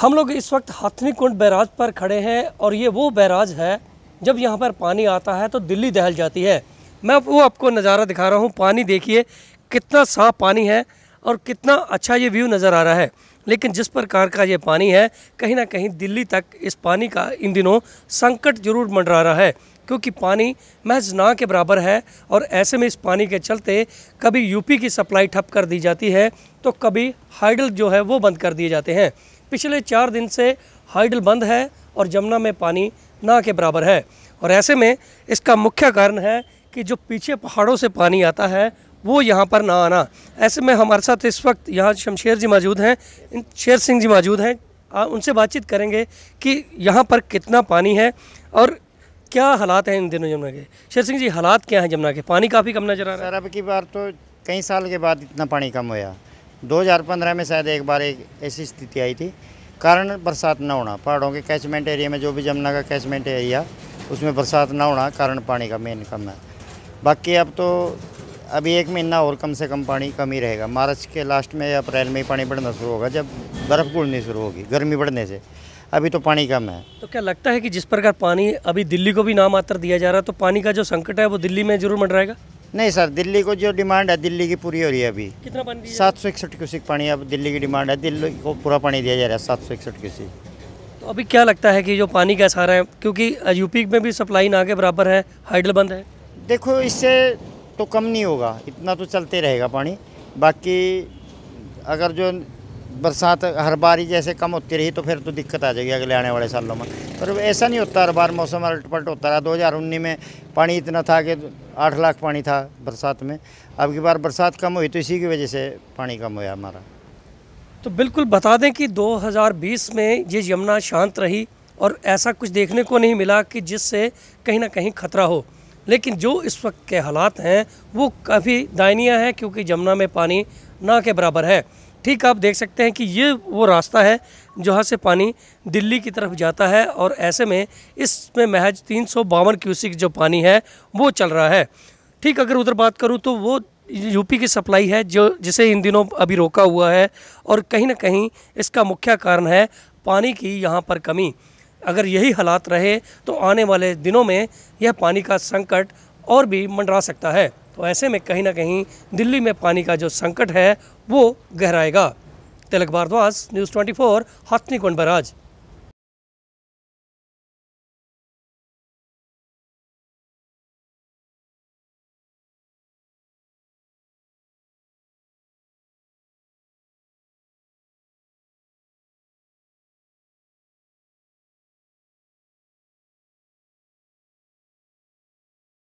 हम लोग इस वक्त हाथनी कुंड बैराज पर खड़े हैं और ये वो बैराज है जब यहाँ पर पानी आता है तो दिल्ली दहल जाती है मैं वो आपको नज़ारा दिखा रहा हूँ पानी देखिए कितना साफ पानी है और कितना अच्छा ये व्यू नज़र आ रहा है लेकिन जिस प्रकार का ये पानी है कहीं ना कहीं दिल्ली तक इस पानी का इन दिनों संकट जरूर मंडरा रहा है क्योंकि पानी महज ना के बराबर है और ऐसे में इस पानी के चलते कभी यूपी की सप्लाई ठप कर दी जाती है तो कभी हाइडल जो है वो बंद कर दिए जाते हैं पिछले चार दिन से हाइडल बंद है और जमुना में पानी ना के बराबर है और ऐसे में इसका मुख्य कारण है कि जो पीछे पहाड़ों से पानी आता है वो यहाँ पर ना आना ऐसे में हमारे साथ इस वक्त यहाँ शमशेर जी मौजूद हैं शेर सिंह जी मौजूद हैं उनसे बातचीत करेंगे कि यहाँ पर कितना पानी है और क्या हालात हैं इन दिनों यमुना के शेर सिंह जी हालात क्या हैं यमुना के पानी काफ़ी कम नजर आ रहा है अब की बार तो कई साल के बाद इतना पानी कम होया 2015 में शायद एक बार एक ऐसी स्थिति आई थी कारण बरसात ना होना पहाड़ों के कैचमेंट एरिया में जो भी जमुना का कैचमेंट एरिया उसमें बरसात ना होना कारण पानी का मेन कम है बाकी अब तो अभी एक महीना और कम से कम पानी कम ही रहेगा मार्च के लास्ट में या अप्रैल में ही पानी बढ़ना शुरू होगा जब बर्फ़ गुड़नी शुरू होगी गर्मी बढ़ने से अभी तो पानी कम है तो क्या लगता है कि जिस प्रकार पानी अभी दिल्ली को भी मात्र दिया जा रहा है तो पानी का जो संकट है वो दिल्ली में जरूर रहेगा नहीं सर दिल्ली को जो डिमांड है दिल्ली की पूरी हो रही है अभी कितना पानी सात सौ इकसठ क्यूसिक पानी अब दिल्ली की डिमांड है दिल्ली को पूरा पानी दिया जा रहा है सात सौ इकसठ क्यूसिक तो अभी क्या लगता है कि जो पानी का सारा है क्योंकि यूपी में भी सप्लाई ना के बराबर है हाइडल बंद है देखो इससे तो कम नहीं होगा इतना तो चलते रहेगा पानी बाकी अगर जो बरसात हर बार ही जैसे कम होती रही तो फिर तो दिक्कत आ जाएगी अगले आने वाले सालों में पर ऐसा नहीं होता हर बार मौसम अलट पलट होता रहा उन्नीस में पानी इतना था कि आठ लाख पानी था बरसात में अब की बार बरसात कम हुई तो इसी की वजह से पानी कम हुआ हमारा तो बिल्कुल बता दें कि 2020 में ये यमुना शांत रही और ऐसा कुछ देखने को नहीं मिला कि जिससे कहीं ना कहीं खतरा हो लेकिन जो इस वक्त के हालात हैं वो काफ़ी दायनिया है क्योंकि जमुना में पानी ना के बराबर है ठीक आप देख सकते हैं कि ये वो रास्ता है जहाँ से पानी दिल्ली की तरफ जाता है और ऐसे में इसमें महज तीन सौ बावन क्यूसिक जो पानी है वो चल रहा है ठीक अगर उधर बात करूँ तो वो यूपी की सप्लाई है जो जिसे इन दिनों अभी रोका हुआ है और कहीं ना कहीं इसका मुख्य कारण है पानी की यहाँ पर कमी अगर यही हालात रहे तो आने वाले दिनों में यह पानी का संकट और भी मंडरा सकता है तो ऐसे में कहीं ना कहीं दिल्ली में पानी का जो संकट है वो गहराएगा Tilak Bharadwaj news twenty four Hathni Kund barrage